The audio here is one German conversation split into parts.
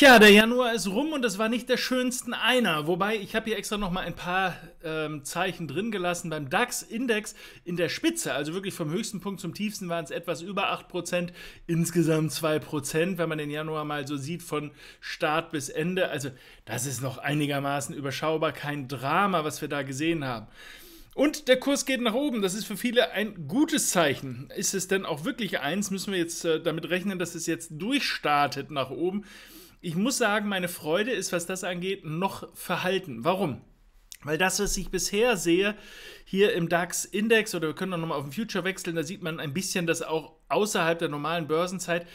Tja, der Januar ist rum und das war nicht der schönsten einer. Wobei, ich habe hier extra noch mal ein paar ähm, Zeichen drin gelassen. Beim DAX-Index in der Spitze, also wirklich vom höchsten Punkt zum tiefsten, waren es etwas über 8%, insgesamt 2%, wenn man den Januar mal so sieht, von Start bis Ende. Also das ist noch einigermaßen überschaubar, kein Drama, was wir da gesehen haben. Und der Kurs geht nach oben. Das ist für viele ein gutes Zeichen. Ist es denn auch wirklich eins? Müssen wir jetzt äh, damit rechnen, dass es jetzt durchstartet nach oben? Ich muss sagen, meine Freude ist, was das angeht, noch verhalten. Warum? Weil das, was ich bisher sehe, hier im DAX-Index, oder wir können auch nochmal auf den Future wechseln, da sieht man ein bisschen, das auch außerhalb der normalen Börsenzeit,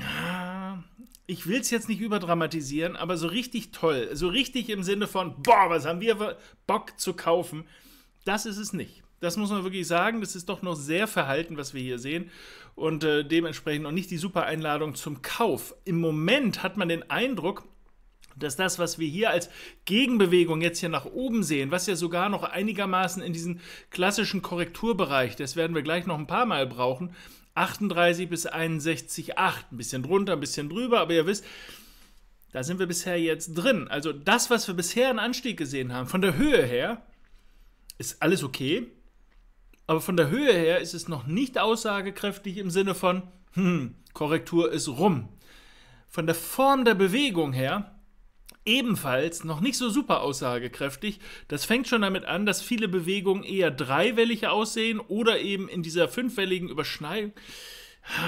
ah, ich will es jetzt nicht überdramatisieren, aber so richtig toll, so richtig im Sinne von, boah, was haben wir Bock zu kaufen, das ist es nicht. Das muss man wirklich sagen, das ist doch noch sehr verhalten, was wir hier sehen. Und äh, dementsprechend noch nicht die super Einladung zum Kauf. Im Moment hat man den Eindruck, dass das, was wir hier als Gegenbewegung jetzt hier nach oben sehen, was ja sogar noch einigermaßen in diesen klassischen Korrekturbereich, das werden wir gleich noch ein paar Mal brauchen, 38 bis 61,8, ein bisschen drunter, ein bisschen drüber, aber ihr wisst, da sind wir bisher jetzt drin. Also das, was wir bisher an Anstieg gesehen haben, von der Höhe her, ist alles okay. Aber von der Höhe her ist es noch nicht aussagekräftig im Sinne von, hm, Korrektur ist rum. Von der Form der Bewegung her ebenfalls noch nicht so super aussagekräftig. Das fängt schon damit an, dass viele Bewegungen eher dreiwellig aussehen oder eben in dieser fünfwelligen Überschneidung.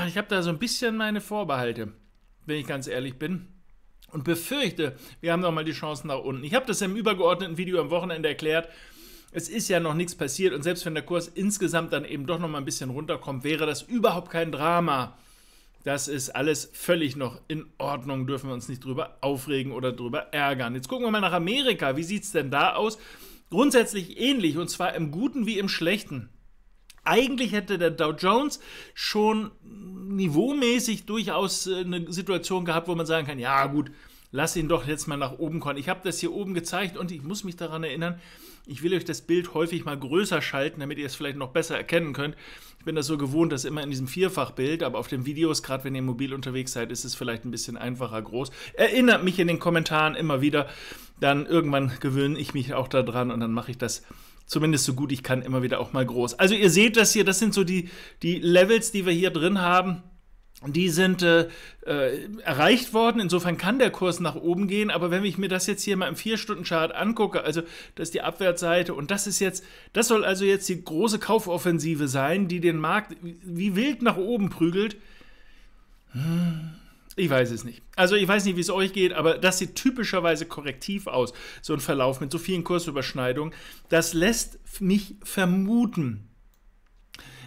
Ich habe da so ein bisschen meine Vorbehalte, wenn ich ganz ehrlich bin. Und befürchte, wir haben nochmal die Chancen nach unten. Ich habe das im übergeordneten Video am Wochenende erklärt es ist ja noch nichts passiert und selbst wenn der Kurs insgesamt dann eben doch noch mal ein bisschen runterkommt, wäre das überhaupt kein Drama. Das ist alles völlig noch in Ordnung, dürfen wir uns nicht drüber aufregen oder drüber ärgern. Jetzt gucken wir mal nach Amerika. Wie sieht es denn da aus? Grundsätzlich ähnlich und zwar im Guten wie im Schlechten. Eigentlich hätte der Dow Jones schon niveaumäßig durchaus äh, eine Situation gehabt, wo man sagen kann, ja gut, lass ihn doch jetzt mal nach oben kommen. Ich habe das hier oben gezeigt und ich muss mich daran erinnern, ich will euch das Bild häufig mal größer schalten, damit ihr es vielleicht noch besser erkennen könnt. Ich bin das so gewohnt, dass immer in diesem Vierfachbild, aber auf den Videos, gerade wenn ihr mobil unterwegs seid, ist es vielleicht ein bisschen einfacher groß. Erinnert mich in den Kommentaren immer wieder. Dann irgendwann gewöhne ich mich auch daran und dann mache ich das zumindest so gut ich kann, immer wieder auch mal groß. Also ihr seht das hier, das sind so die, die Levels, die wir hier drin haben die sind äh, äh, erreicht worden. Insofern kann der Kurs nach oben gehen. Aber wenn ich mir das jetzt hier mal im 4-Stunden-Chart angucke, also das ist die Abwärtsseite und das ist jetzt, das soll also jetzt die große Kaufoffensive sein, die den Markt wie wild nach oben prügelt. Hm. Ich weiß es nicht. Also ich weiß nicht, wie es euch geht, aber das sieht typischerweise korrektiv aus, so ein Verlauf mit so vielen Kursüberschneidungen. Das lässt mich vermuten,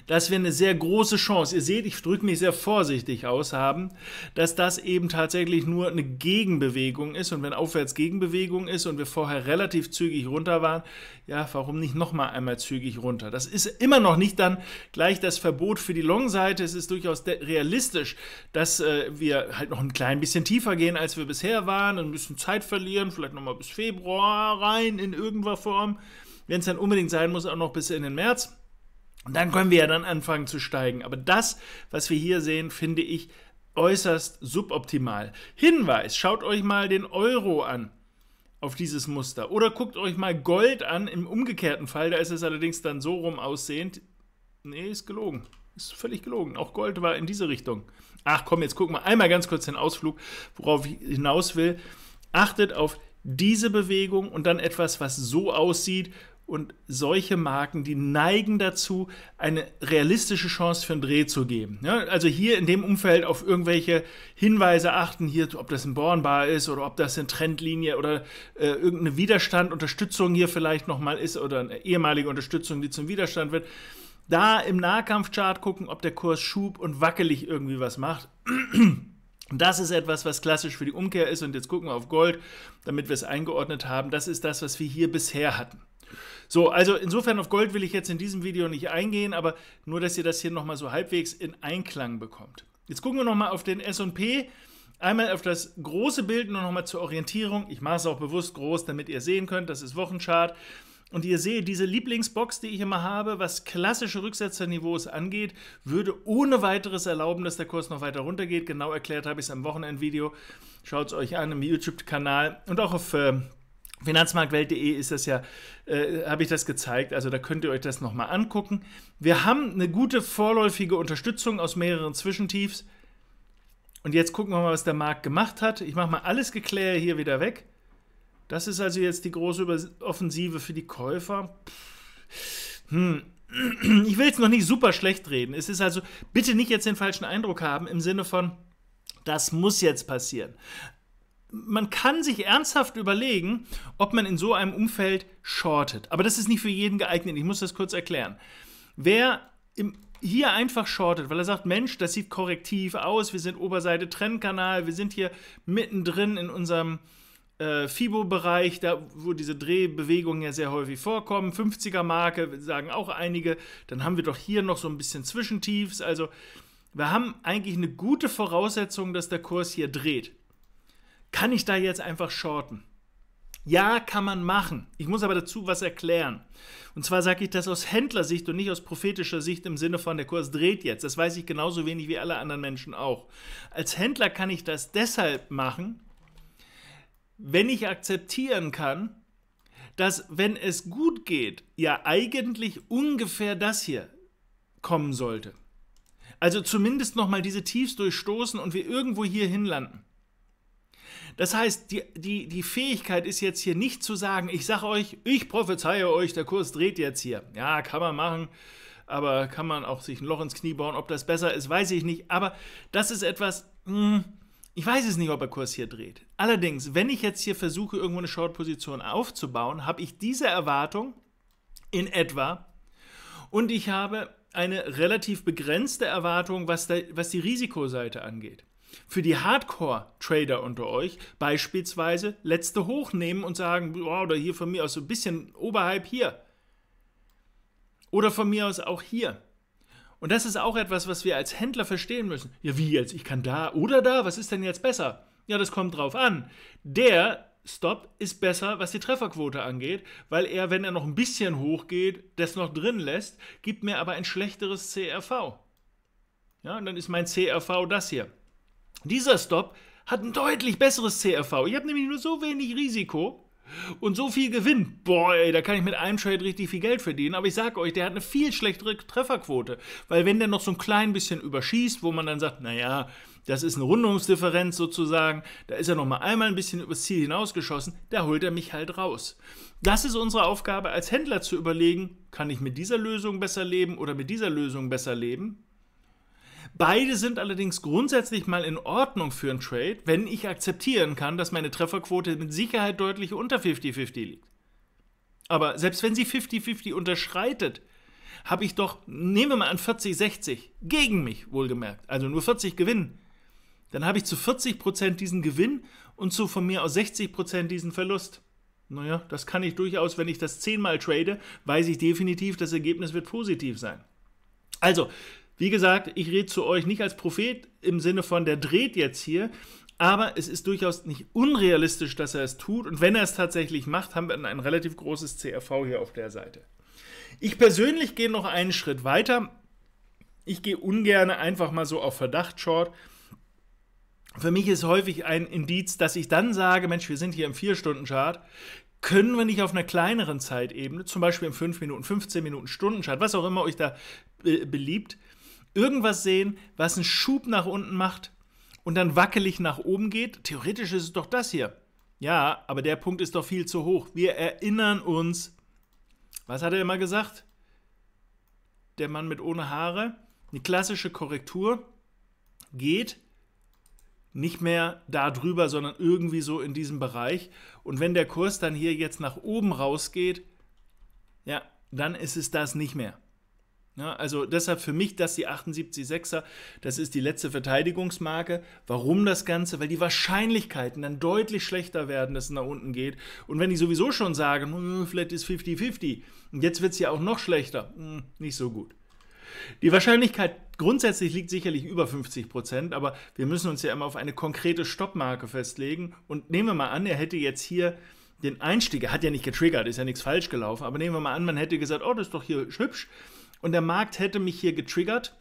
dass wir eine sehr große Chance, ihr seht, ich drücke mich sehr vorsichtig aus, haben, dass das eben tatsächlich nur eine Gegenbewegung ist. Und wenn aufwärts Gegenbewegung ist und wir vorher relativ zügig runter waren, ja, warum nicht nochmal einmal zügig runter? Das ist immer noch nicht dann gleich das Verbot für die Long-Seite. Es ist durchaus realistisch, dass äh, wir halt noch ein klein bisschen tiefer gehen, als wir bisher waren, ein bisschen Zeit verlieren, vielleicht nochmal bis Februar rein in irgendeiner Form. Wenn es dann unbedingt sein muss, auch noch bis in den März. Und dann können wir ja dann anfangen zu steigen. Aber das, was wir hier sehen, finde ich äußerst suboptimal. Hinweis, schaut euch mal den Euro an auf dieses Muster. Oder guckt euch mal Gold an, im umgekehrten Fall, da ist es allerdings dann so rum aussehend. Nee, ist gelogen. Ist völlig gelogen. Auch Gold war in diese Richtung. Ach komm, jetzt gucken wir einmal ganz kurz den Ausflug, worauf ich hinaus will. Achtet auf diese Bewegung und dann etwas, was so aussieht und solche Marken, die neigen dazu, eine realistische Chance für einen Dreh zu geben. Ja, also hier in dem Umfeld auf irgendwelche Hinweise achten, hier, ob das ein Bornbar ist oder ob das eine Trendlinie oder äh, irgendeine Widerstand, Unterstützung hier vielleicht nochmal ist oder eine ehemalige Unterstützung, die zum Widerstand wird. Da im Nahkampfchart gucken, ob der Kurs schub und wackelig irgendwie was macht. Das ist etwas, was klassisch für die Umkehr ist. Und jetzt gucken wir auf Gold, damit wir es eingeordnet haben. Das ist das, was wir hier bisher hatten. So, also insofern auf Gold will ich jetzt in diesem Video nicht eingehen, aber nur, dass ihr das hier nochmal so halbwegs in Einklang bekommt. Jetzt gucken wir nochmal auf den S&P. Einmal auf das große Bild, nur nochmal zur Orientierung. Ich mache es auch bewusst groß, damit ihr sehen könnt, das ist Wochenchart. Und ihr seht, diese Lieblingsbox, die ich immer habe, was klassische Rücksetzerniveaus angeht, würde ohne weiteres erlauben, dass der Kurs noch weiter runtergeht. Genau erklärt habe ich es am Wochenendvideo. Schaut es euch an im YouTube-Kanal und auch auf äh, Finanzmarktwelt.de ist das ja, äh, habe ich das gezeigt, also da könnt ihr euch das nochmal angucken. Wir haben eine gute vorläufige Unterstützung aus mehreren Zwischentiefs. Und jetzt gucken wir mal, was der Markt gemacht hat. Ich mache mal alles Geklär hier wieder weg. Das ist also jetzt die große Offensive für die Käufer. Hm. Ich will jetzt noch nicht super schlecht reden. Es ist also, bitte nicht jetzt den falschen Eindruck haben im Sinne von, das muss jetzt passieren man kann sich ernsthaft überlegen, ob man in so einem Umfeld shortet. Aber das ist nicht für jeden geeignet. Ich muss das kurz erklären. Wer im, hier einfach shortet, weil er sagt, Mensch, das sieht korrektiv aus, wir sind Oberseite Trennkanal, wir sind hier mittendrin in unserem äh, FIBO-Bereich, da wo diese Drehbewegungen ja sehr häufig vorkommen, 50er-Marke, sagen auch einige, dann haben wir doch hier noch so ein bisschen Zwischentiefs, also wir haben eigentlich eine gute Voraussetzung, dass der Kurs hier dreht. Kann ich da jetzt einfach shorten? Ja, kann man machen. Ich muss aber dazu was erklären. Und zwar sage ich das aus Händlersicht und nicht aus prophetischer Sicht im Sinne von der Kurs dreht jetzt. Das weiß ich genauso wenig wie alle anderen Menschen auch. Als Händler kann ich das deshalb machen, wenn ich akzeptieren kann, dass wenn es gut geht, ja eigentlich ungefähr das hier kommen sollte. Also zumindest nochmal diese Tiefs durchstoßen und wir irgendwo hier hinlanden. Das heißt, die, die, die Fähigkeit ist jetzt hier nicht zu sagen, ich sage euch, ich prophezeie euch, der Kurs dreht jetzt hier. Ja, kann man machen, aber kann man auch sich ein Loch ins Knie bauen. Ob das besser ist, weiß ich nicht. Aber das ist etwas, mh, hm, ich weiß es nicht, ob der Kurs hier dreht. Allerdings, wenn ich jetzt hier versuche, irgendwo eine Short-Position aufzubauen, habe ich diese Erwartung in etwa und ich habe eine relativ begrenzte Erwartung, was, der, was die Risikoseite angeht. Für die Hardcore-Trader unter euch beispielsweise letzte hochnehmen und sagen, oh, oder hier von mir aus so ein bisschen oberhalb hier. Oder von mir aus auch hier. Und das ist auch etwas, was wir als Händler verstehen müssen. Ja, wie jetzt? Ich kann da oder da? Was ist denn jetzt besser? Ja, das kommt drauf an. Der Stop ist besser, was die Trefferquote angeht, weil er, wenn er noch ein bisschen hochgeht, das noch drin lässt, gibt mir aber ein schlechteres CRV. Ja, und dann ist mein CRV das hier. Dieser Stop hat ein deutlich besseres CRV. Ich habe nämlich nur so wenig Risiko und so viel Gewinn. Boah, ey, da kann ich mit einem Trade richtig viel Geld verdienen. Aber ich sage euch, der hat eine viel schlechtere Trefferquote. Weil wenn der noch so ein klein bisschen überschießt, wo man dann sagt, naja, das ist eine Rundungsdifferenz sozusagen. Da ist er noch mal einmal ein bisschen übers Ziel hinausgeschossen. Da holt er mich halt raus. Das ist unsere Aufgabe als Händler zu überlegen, kann ich mit dieser Lösung besser leben oder mit dieser Lösung besser leben? Beide sind allerdings grundsätzlich mal in Ordnung für einen Trade, wenn ich akzeptieren kann, dass meine Trefferquote mit Sicherheit deutlich unter 50-50 liegt. Aber selbst wenn sie 50-50 unterschreitet, habe ich doch, nehmen wir mal an 40-60, gegen mich wohlgemerkt, also nur 40 Gewinn, dann habe ich zu 40% diesen Gewinn und zu von mir aus 60% diesen Verlust. Naja, das kann ich durchaus, wenn ich das 10 mal trade, weiß ich definitiv, das Ergebnis wird positiv sein. Also, wie gesagt, ich rede zu euch nicht als Prophet im Sinne von, der dreht jetzt hier, aber es ist durchaus nicht unrealistisch, dass er es tut. Und wenn er es tatsächlich macht, haben wir ein relativ großes CRV hier auf der Seite. Ich persönlich gehe noch einen Schritt weiter. Ich gehe ungern einfach mal so auf Verdacht short. Für mich ist häufig ein Indiz, dass ich dann sage, Mensch, wir sind hier im 4-Stunden-Chart. Können wir nicht auf einer kleineren Zeitebene, zum Beispiel im 5 Minuten, 15 Minuten Stunden-Chart, was auch immer euch da äh, beliebt, irgendwas sehen, was einen Schub nach unten macht und dann wackelig nach oben geht. Theoretisch ist es doch das hier. Ja, aber der Punkt ist doch viel zu hoch. Wir erinnern uns, was hat er immer gesagt? Der Mann mit ohne Haare. Eine klassische Korrektur geht nicht mehr da drüber, sondern irgendwie so in diesem Bereich. Und wenn der Kurs dann hier jetzt nach oben rausgeht, ja, dann ist es das nicht mehr. Ja, also deshalb für mich dass die 78-6er, das ist die letzte Verteidigungsmarke. Warum das Ganze? Weil die Wahrscheinlichkeiten dann deutlich schlechter werden, dass es nach unten geht. Und wenn die sowieso schon sagen, hm, vielleicht ist 50-50, und jetzt wird es ja auch noch schlechter, hm, nicht so gut. Die Wahrscheinlichkeit grundsätzlich liegt sicherlich über 50 Prozent, aber wir müssen uns ja immer auf eine konkrete Stoppmarke festlegen. Und nehmen wir mal an, er hätte jetzt hier den Einstieg, er hat ja nicht getriggert, ist ja nichts falsch gelaufen, aber nehmen wir mal an, man hätte gesagt, oh, das ist doch hier hübsch. Und der Markt hätte mich hier getriggert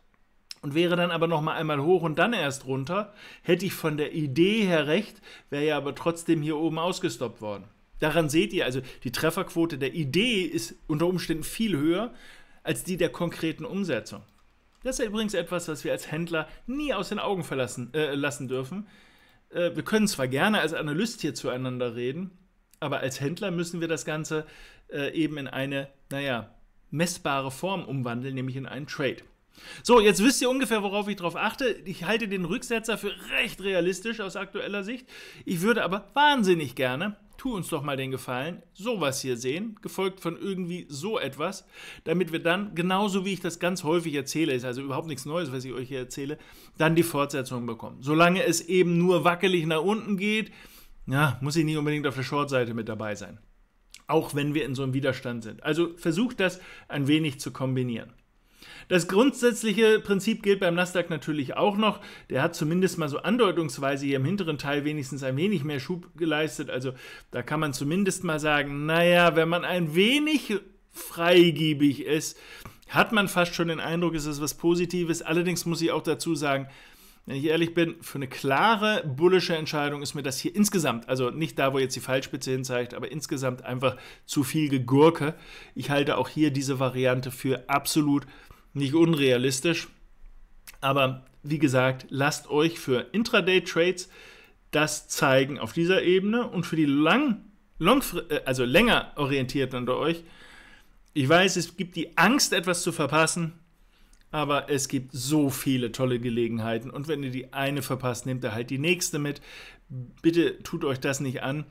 und wäre dann aber noch mal einmal hoch und dann erst runter, hätte ich von der Idee her recht, wäre ja aber trotzdem hier oben ausgestoppt worden. Daran seht ihr also, die Trefferquote der Idee ist unter Umständen viel höher als die der konkreten Umsetzung. Das ist übrigens etwas, was wir als Händler nie aus den Augen verlassen äh, lassen dürfen. Äh, wir können zwar gerne als Analyst hier zueinander reden, aber als Händler müssen wir das Ganze äh, eben in eine, naja, messbare Form umwandeln, nämlich in einen Trade. So, jetzt wisst ihr ungefähr, worauf ich drauf achte. Ich halte den Rücksetzer für recht realistisch aus aktueller Sicht. Ich würde aber wahnsinnig gerne, tu uns doch mal den Gefallen, sowas hier sehen, gefolgt von irgendwie so etwas, damit wir dann, genauso wie ich das ganz häufig erzähle, ist also überhaupt nichts Neues, was ich euch hier erzähle, dann die Fortsetzung bekommen. Solange es eben nur wackelig nach unten geht, ja, muss ich nicht unbedingt auf der Shortseite mit dabei sein auch wenn wir in so einem Widerstand sind. Also versucht das ein wenig zu kombinieren. Das grundsätzliche Prinzip gilt beim Nasdaq natürlich auch noch. Der hat zumindest mal so andeutungsweise hier im hinteren Teil wenigstens ein wenig mehr Schub geleistet. Also da kann man zumindest mal sagen, naja, wenn man ein wenig freigiebig ist, hat man fast schon den Eindruck, es ist was Positives. Allerdings muss ich auch dazu sagen, wenn ich ehrlich bin, für eine klare bullische Entscheidung ist mir das hier insgesamt, also nicht da, wo jetzt die Fallspitze hinzeigt, aber insgesamt einfach zu viel Gegurke. Ich halte auch hier diese Variante für absolut nicht unrealistisch. Aber wie gesagt, lasst euch für Intraday-Trades das zeigen auf dieser Ebene und für die lang, long, äh, also länger orientierten unter euch. Ich weiß, es gibt die Angst, etwas zu verpassen aber es gibt so viele tolle Gelegenheiten und wenn ihr die eine verpasst, nehmt ihr halt die nächste mit. Bitte tut euch das nicht an.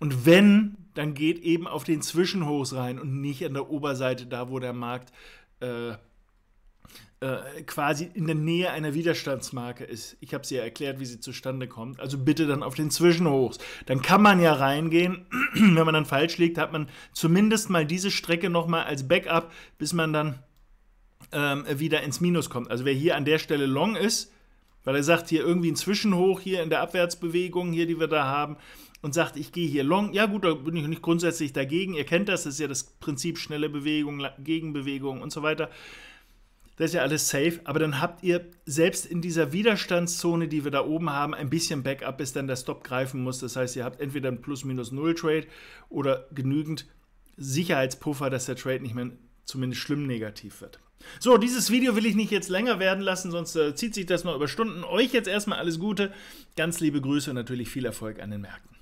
Und wenn, dann geht eben auf den Zwischenhochs rein und nicht an der Oberseite, da wo der Markt äh, äh, quasi in der Nähe einer Widerstandsmarke ist. Ich habe sie ja erklärt, wie sie zustande kommt. Also bitte dann auf den Zwischenhochs. Dann kann man ja reingehen. Wenn man dann falsch liegt, hat man zumindest mal diese Strecke nochmal als Backup, bis man dann ähm, wieder ins Minus kommt. Also wer hier an der Stelle long ist, weil er sagt, hier irgendwie ein Zwischenhoch hier in der Abwärtsbewegung, hier, die wir da haben, und sagt, ich gehe hier long, ja gut, da bin ich nicht grundsätzlich dagegen. Ihr kennt das, das ist ja das Prinzip schnelle Bewegung, Gegenbewegung und so weiter. Das ist ja alles safe, aber dann habt ihr selbst in dieser Widerstandszone, die wir da oben haben, ein bisschen Backup, bis dann der Stop greifen muss. Das heißt, ihr habt entweder ein Plus-Minus-Null-Trade oder genügend Sicherheitspuffer, dass der Trade nicht mehr zumindest schlimm negativ wird. So, dieses Video will ich nicht jetzt länger werden lassen, sonst äh, zieht sich das noch über Stunden. Euch jetzt erstmal alles Gute, ganz liebe Grüße und natürlich viel Erfolg an den Märkten.